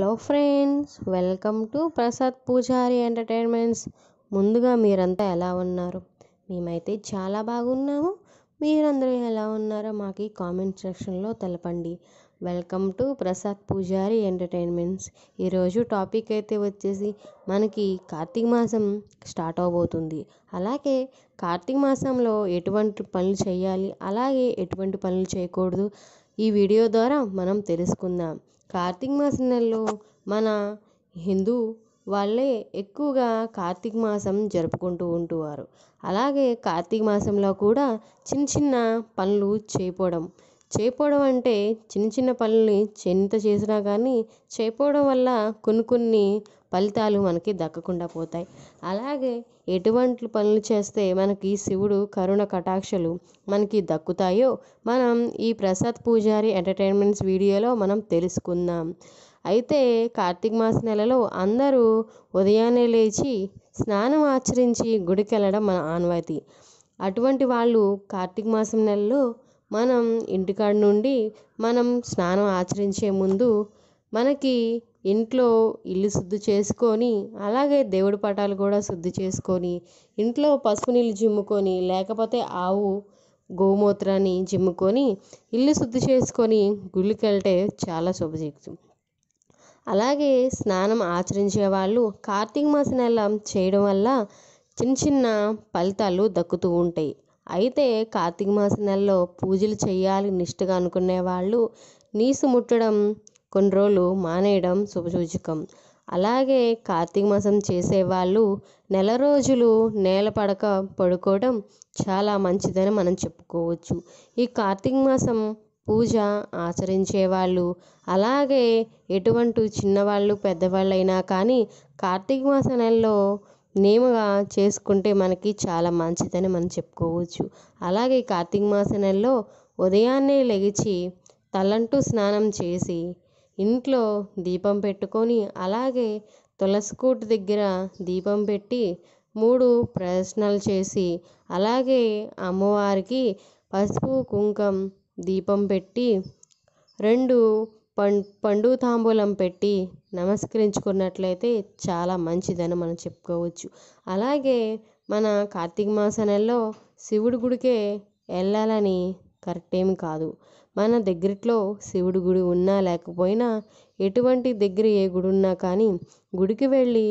hello friends welcome to Prasad Pujari entertainments ముందుగా మీరంతా ఎలా ఉన్నారు మేమైతే చాలా బాగున్నాము మీరందరూ ఎలా ఉన్నారో మాకు కామెంట్ సెక్షన్లో తెలపండి welcome to Prasad Pujari entertainments ఈరోజు టాపిక్ అయితే వచ్చేసి మనకి కార్తీక మాసం స్టార్ట్ అవబోతుంది అలాగే కార్తీక మాసంలో ఎటువంటి పనులు చేయాలి అలాగే ఎటువంటి పనులు చేయకూడదు ఈ వీడియో ద్వారా మనం తెలుసుకుందాం కార్తీక మాస నెలలో మన హిందూ వాళ్ళే ఎక్కువగా కార్తీక మాసం జరుపుకుంటూ ఉంటువారు అలాగే కార్తీక మాసంలో కూడా చిన్న చిన్న పనులు చేయకపోవడం చేపోవడం అంటే చిన్న చిన్న పనుల్ని చెంత చేసినా కానీ చేయపోవడం వల్ల కొన్ని కొన్ని ఫలితాలు మనకి దక్కకుండా పోతాయి అలాగే ఎటువంటి పనులు చేస్తే మనకి శివుడు కరుణ కటాక్షలు మనకి దక్కుతాయో మనం ఈ ప్రసాద్ పూజారి ఎంటర్టైన్మెంట్స్ వీడియోలో మనం తెలుసుకుందాం అయితే కార్తీక మాస నెలలో అందరూ ఉదయాన్నే లేచి స్నానం ఆచరించి గుడికి వెళ్ళడం మన ఆనవాయితీ అటువంటి వాళ్ళు కార్తీక మాసం నెలలో మనం ఇంటికాడ నుండి మనం స్నానం ఆచరించే ముందు మనకి ఇంట్లో ఇల్లు శుద్ధి చేసుకొని అలాగే దేవుడి పటాలు కూడా శుద్ధి చేసుకొని ఇంట్లో పసుపు నీళ్ళు జిమ్ముకొని లేకపోతే ఆవు గోమూత్రాన్ని జిమ్ముకొని ఇల్లు శుద్ధి చేసుకొని గుళ్ళుకెళ్తే చాలా శుభజీక్తం అలాగే స్నానం ఆచరించే వాళ్ళు కార్తీక మాసం నెల చేయడం వల్ల చిన్న చిన్న ఫలితాలు దక్కుతూ ఉంటాయి అయితే కార్తీక మాస నెలలో పూజలు చేయాలి నిష్ఠగా అనుకునే వాళ్ళు నీసు ముట్టడం కొన్ని రోజులు మానేయడం శుభసూచకం అలాగే కార్తీక మాసం చేసేవాళ్ళు నెల రోజులు నేల పడక పడుకోవడం చాలా మంచిదని మనం చెప్పుకోవచ్చు ఈ కార్తీక మాసం పూజ ఆచరించేవాళ్ళు అలాగే ఎటువంటి చిన్నవాళ్ళు పెద్దవాళ్ళు అయినా కానీ కార్తీక మాస నెలలో నేముగా చేసుకుంటే మనకి చాలా మంచిదని మనం చెప్పుకోవచ్చు అలాగే కార్తీక మాస నెలలో ఉదయాన్నే లేచి తలంటూ స్నానం చేసి ఇంట్లో దీపం పెట్టుకొని అలాగే తులసికోట దగ్గర దీపం పెట్టి మూడు ప్రదర్శనలు చేసి అలాగే అమ్మవారికి పసుపు కుంకం దీపం పెట్టి రెండు పండు తాంబూలం పెట్టి నమస్కరించుకున్నట్లయితే చాలా మంచిదని మనం చెప్పుకోవచ్చు అలాగే మన కార్తీక మాస నెలలో శివుడి గుడికే వెళ్ళాలని కరెక్ట్ ఏమి కాదు మన దగ్గరలో శివుడి గుడి ఉన్నా లేకపోయినా ఎటువంటి దగ్గర ఏ గుడి ఉన్నా కానీ గుడికి వెళ్ళి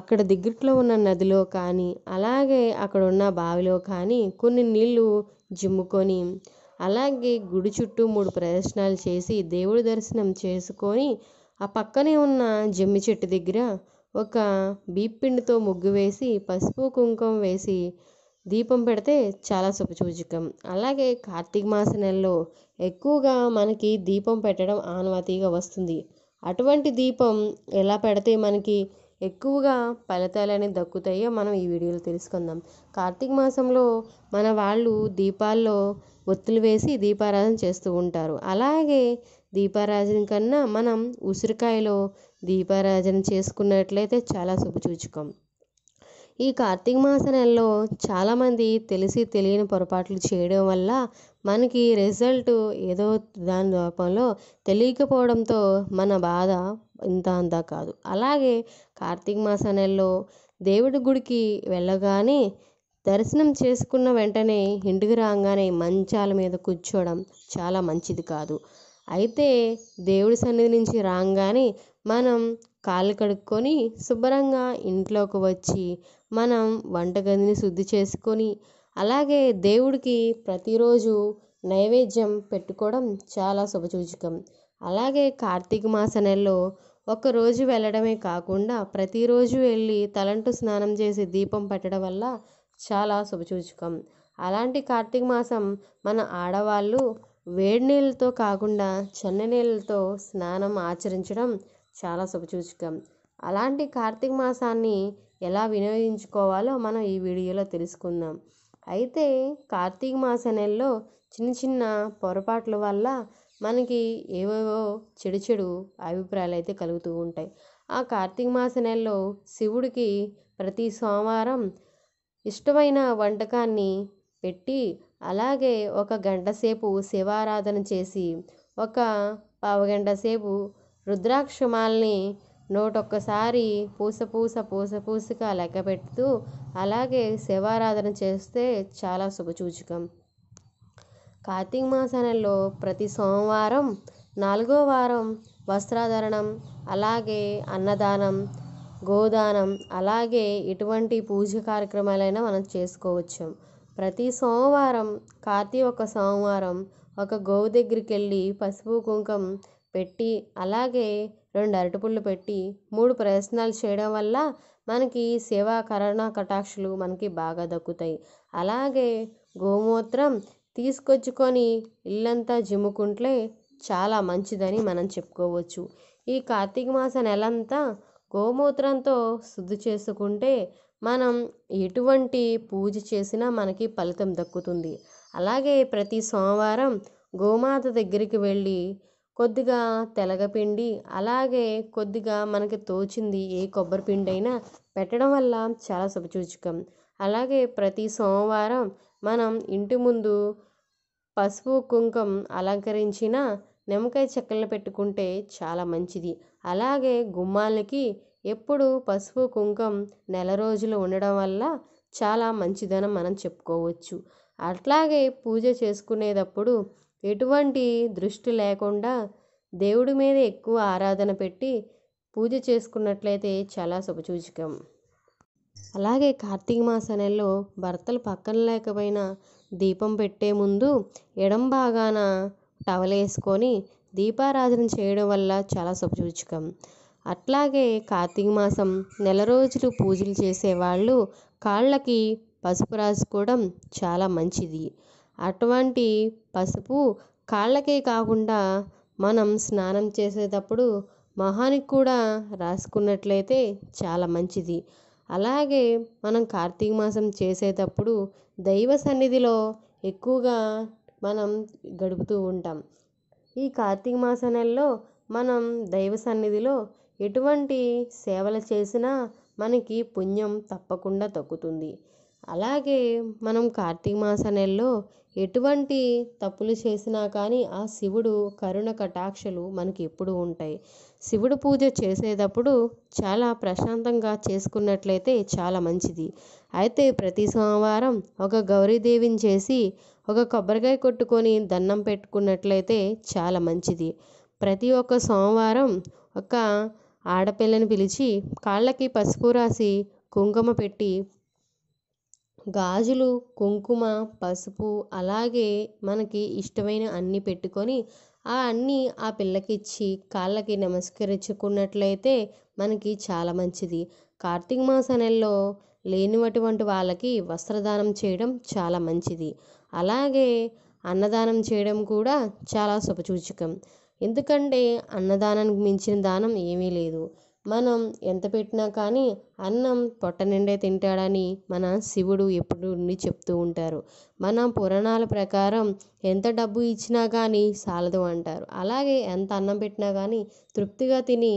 అక్కడ దగ్గరలో ఉన్న నదిలో కానీ అలాగే అక్కడ ఉన్న బావిలో కానీ కొన్ని నీళ్ళు జిమ్ముకొని అలాగే గుడి చుట్టూ మూడు ప్రదర్శనలు చేసి దేవుడి దర్శనం చేసుకొని ఆ పక్కనే ఉన్న జమ్మి చెట్టు దగ్గర ఒక బీపిండితో ముగ్గు వేసి పసుపు కుంకుమ వేసి దీపం పెడితే చాలా శుభసూచకం అలాగే కార్తీక మాస నెలలో ఎక్కువగా మనకి దీపం పెట్టడం ఆనవాతీగా వస్తుంది అటువంటి దీపం ఎలా పెడితే మనకి ఎక్కువగా ఫలితాలనే దక్కుతాయో మనం ఈ వీడియోలో తెలుసుకుందాం కార్తీక మాసంలో మన వాళ్ళు దీపాల్లో ఒత్తులు వేసి దీపారాధన చేస్తూ ఉంటారు అలాగే దీపారాధన కన్నా మనం ఉసిరికాయలో దీపారాధన చేసుకున్నట్లయితే చాలా శుభసూచకం ఈ కార్తీక మాస నెలలో చాలామంది తెలిసి తెలియని పొరపాట్లు చేయడం వల్ల మనకి రిజల్ట్ ఏదో దాని రూపంలో తెలియకపోవడంతో మన బాధ ఇంత అంతా కాదు అలాగే కార్తీక మాస నెలలో దేవుడి గుడికి వెళ్ళగానే దర్శనం చేసుకున్న వెంటనే ఇంటికి రాగానే మంచాల మీద కూర్చోవడం చాలా మంచిది కాదు అయితే దేవుడి సన్నిధి నుంచి రాగానే మనం కాళ్ళు కడుక్కొని శుభ్రంగా ఇంట్లోకి వచ్చి మనం వంటగదిని శుద్ధి చేసుకొని అలాగే దేవుడికి ప్రతిరోజు నైవేద్యం పెట్టుకోవడం చాలా శుభసూచకం అలాగే కార్తీక మాస నెలలో ఒక్కరోజు వెళ్ళడమే కాకుండా ప్రతిరోజు వెళ్ళి తలంటు స్నానం చేసి దీపం పెట్టడం వల్ల చాలా శుభసూచకం అలాంటి కార్తీక మాసం మన ఆడవాళ్ళు వేడి నీళ్ళతో కాకుండా చల్ల నీళ్ళతో స్నానం ఆచరించడం చాలా శుభసూచకం అలాంటి కార్తీక మాసాన్ని ఎలా వినియోగించుకోవాలో మనం ఈ వీడియోలో తెలుసుకుందాం అయితే కార్తీక మాస నెలలో చిన్న చిన్న పొరపాట్ల వల్ల మనకి ఏవేవో చెడు చెడు అభిప్రాయాలు అయితే కలుగుతూ ఉంటాయి ఆ కార్తీక మాస నెలలో శివుడికి ప్రతి సోమవారం ఇష్టమైన వంటకాన్ని పెట్టి అలాగే ఒక గంట సేపు శివారాధన చేసి ఒక పావుగంట సేపు రుద్రాక్షమాల్ని నోటొక్కసారి పూస పూస పూస పూసగా లెక్క పెడుతూ అలాగే శివారాధన చేస్తే చాలా శుభసూచకం కార్తీక మాసంలో ప్రతి సోమవారం నాలుగో వారం వస్త్రధారణం అలాగే అన్నదానం గోదానం అలాగే ఇటువంటి పూజ కార్యక్రమాలైనా మనం చేసుకోవచ్చు ప్రతి సోమవారం కార్తీ ఒక సోమవారం ఒక గోవు దగ్గరికి వెళ్ళి పసుపు కుంకం పెట్టి అలాగే రెండు అరటిపుళ్ళు పెట్టి మూడు ప్రయత్నాలు చేయడం వల్ల మనకి సేవా కరోనా కటాక్షలు మనకి బాగా దక్కుతాయి అలాగే గోమూత్రం తీసుకొచ్చుకొని ఇల్లంతా జిమ్ముకుంటే చాలా మంచిదని మనం చెప్పుకోవచ్చు ఈ కార్తీక మాస నెలంతా గోమూత్రంతో శుద్ధి చేసుకుంటే మనం ఎటువంటి పూజ చేసినా మనకి ఫలితం దక్కుతుంది అలాగే ప్రతి సోమవారం గోమాత దగ్గరికి వెళ్ళి కొద్దిగా తెలగపిండి అలాగే కొద్దిగా మనకి తోచింది ఏ కొబ్బరి పిండి అయినా పెట్టడం వల్ల చాలా శుభసూచకం అలాగే ప్రతి సోమవారం మనం ఇంటి ముందు పసుపు కుంకం అలంకరించిన నిమ్మకాయ చెక్కలను పెట్టుకుంటే చాలా మంచిది అలాగే గుమ్మాలకి ఎప్పుడు పసుపు కుంకం నెల రోజులు ఉండడం వల్ల చాలా మంచిదని మనం చెప్పుకోవచ్చు అట్లాగే పూజ చేసుకునేటప్పుడు ఎటువంటి దృష్టి లేకుండా దేవుడి మీద ఎక్కువ ఆరాధన పెట్టి పూజ చేసుకున్నట్లయితే చాలా శుభసూచకం అలాగే కార్తీక మాస నెలలో భర్తలు పక్కన లేకపోయినా దీపం పెట్టే ముందు ఎడం భాగాన టవల్ వేసుకొని దీపారాధన చేయడం వల్ల చాలా శుభసూచకం అట్లాగే కార్తీక మాసం నెల రోజులు పూజలు చేసేవాళ్ళు కాళ్ళకి పసుపు రాసుకోవడం చాలా మంచిది అటువంటి పసుపు కాళ్ళకే కాకుండా మనం స్నానం చేసేటప్పుడు మొహానికి కూడా రాసుకున్నట్లయితే చాలా మంచిది అలాగే మనం కార్తీక మాసం చేసేటప్పుడు దైవ సన్నిధిలో ఎక్కువగా మనం గడుపుతూ ఉంటాం ఈ కార్తీక మాస నెలలో మనం దైవ సన్నిధిలో ఎటువంటి సేవలు చేసినా మనకి పుణ్యం తప్పకుండా తగ్గుతుంది అలాగే మనం కార్తీక మాస నెలలో ఎటువంటి తప్పులు చేసినా కానీ ఆ శివుడు కరుణ కటాక్షలు మనకి ఎప్పుడు ఉంటాయి శివుడు పూజ చేసేటప్పుడు చాలా ప్రశాంతంగా చేసుకున్నట్లయితే చాలా మంచిది అయితే ప్రతి సోమవారం ఒక గౌరీదేవిని చేసి ఒక కొబ్బరికాయ కొట్టుకొని దండం పెట్టుకున్నట్లయితే చాలా మంచిది ప్రతి ఒక్క సోమవారం ఒక ఆడపిల్లని పిలిచి కాళ్ళకి పసుపు రాసి కుంకుమ పెట్టి గాజులు కుంకుమ పసుపు అలాగే మనకి ఇష్టమైన అన్ని పెట్టుకొని ఆ అన్ని ఆ పిల్లకిచ్చి కాళ్ళకి నమస్కరించుకున్నట్లయితే మనకి చాలా మంచిది కార్తీక మాస నెలలో లేనివటువంటి వాళ్ళకి వస్త్రదానం చేయడం చాలా మంచిది అలాగే అన్నదానం చేయడం కూడా చాలా శుభసూచకం ఎందుకంటే అన్నదానానికి మించిన దానం ఏమీ లేదు మనం ఎంత పెట్టినా కానీ అన్నం పొట్ట నిండే తింటాడని మన శివుడు ఎప్పుడు నుండి చెప్తూ ఉంటారు మన పురాణాల ప్రకారం ఎంత డబ్బు ఇచ్చినా కానీ చాలదు అంటారు అలాగే ఎంత అన్నం పెట్టినా కానీ తృప్తిగా తిని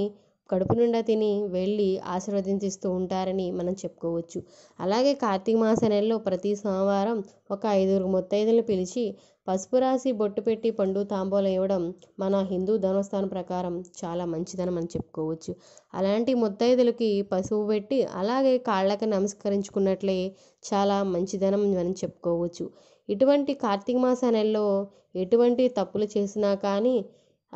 కడుపు నిండా తిని వెళ్ళి ఆశీర్వదించిస్తూ ఉంటారని మనం చెప్పుకోవచ్చు అలాగే కార్తీక మాస నెలలో ప్రతి సోమవారం ఒక ఐదుగురు ముత్తైదులు పిలిచి పసుపు రాసి బొట్టు పెట్టి పండు తాంబూలం ఇవ్వడం మన హిందూ ధర్మస్థానం ప్రకారం చాలా మంచిదని మనం చెప్పుకోవచ్చు అలాంటి ముత్తైదులకి పసుపు పెట్టి అలాగే కాళ్ళకి నమస్కరించుకున్నట్లే చాలా మంచిదనం మనం చెప్పుకోవచ్చు ఇటువంటి కార్తీక మాస నెలలో ఎటువంటి తప్పులు చేసినా కానీ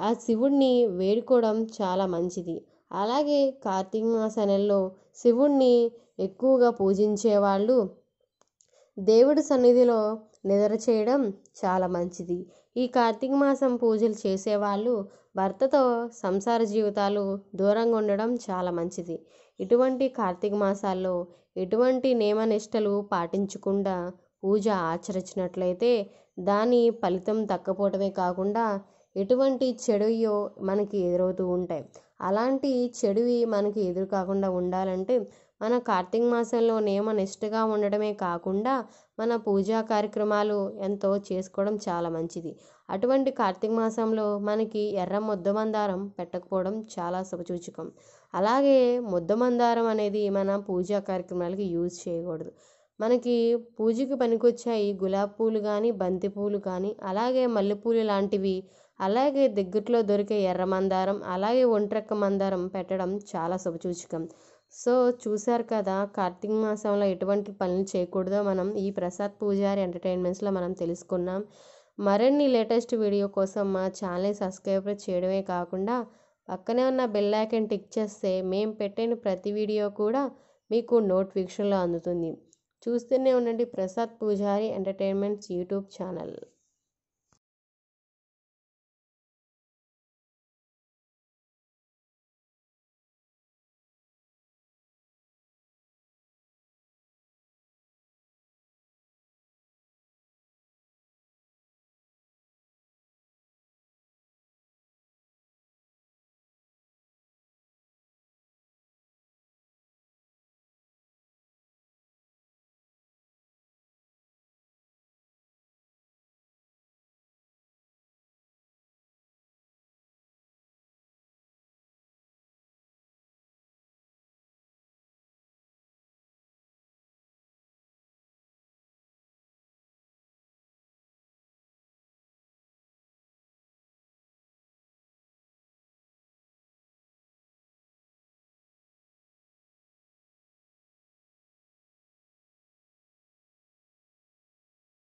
ఆ శివుడిని వేడుకోవడం చాలా మంచిది అలాగే కార్తీక మాస నెలలో శివుణ్ణి ఎక్కువగా పూజించేవాళ్ళు దేవుడి సన్నిధిలో నిద్ర చేయడం చాలా మంచిది ఈ కార్తీక మాసం పూజలు చేసేవాళ్ళు భర్తతో సంసార జీవితాలు దూరంగా ఉండడం చాలా మంచిది ఇటువంటి కార్తీక మాసాల్లో ఎటువంటి నియమనిష్టలు పాటించకుండా పూజ ఆచరించినట్లయితే దాని ఫలితం తక్కపోవటమే కాకుండా ఎటువంటి చెడుయో మనకి ఎదురవుతూ ఉంటాయి అలాంటి చెడువి మనకి ఎదురు కాకుండా ఉండాలంటే మన కార్తీక మాసంలో నియమ నిష్టగా ఉండడమే కాకుండా మన పూజా కార్యక్రమాలు ఎంతో చేసుకోవడం చాలా మంచిది అటువంటి కార్తీక మాసంలో మనకి ఎర్ర ముద్ద మందారం పెట్టకపోవడం చాలా శుభసూచకం అలాగే ముద్ద మందారం అనేది మన పూజా కార్యక్రమాలకి యూజ్ చేయకూడదు మనకి పూజకి పనికొచ్చాయి గులాబీ పూలు కానీ బంతి పూలు కానీ అలాగే మల్లెపూలు లాంటివి అలాగే దగ్గరలో దొరికే ఎర్ర మందారం అలాగే ఒంట్రెక్క మందారం పెట్టడం చాలా శుభసూచకం సో చూశారు కదా కార్తీక మాసంలో ఎటువంటి పనులు చేయకూడదో మనం ఈ ప్రసాద్ పూజారి ఎంటర్టైన్మెంట్స్లో మనం తెలుసుకున్నాం మరిన్ని లేటెస్ట్ వీడియో కోసం మా ఛానల్ని సబ్స్క్రైబ్ చేయడమే కాకుండా పక్కనే ఉన్న బెల్ ఐకన్ టిక్ చేస్తే మేము పెట్టిన ప్రతి వీడియో కూడా మీకు నోటిఫికేషన్లో అందుతుంది చూస్తూనే ఉండండి Prasad Pujari entertainments YouTube channel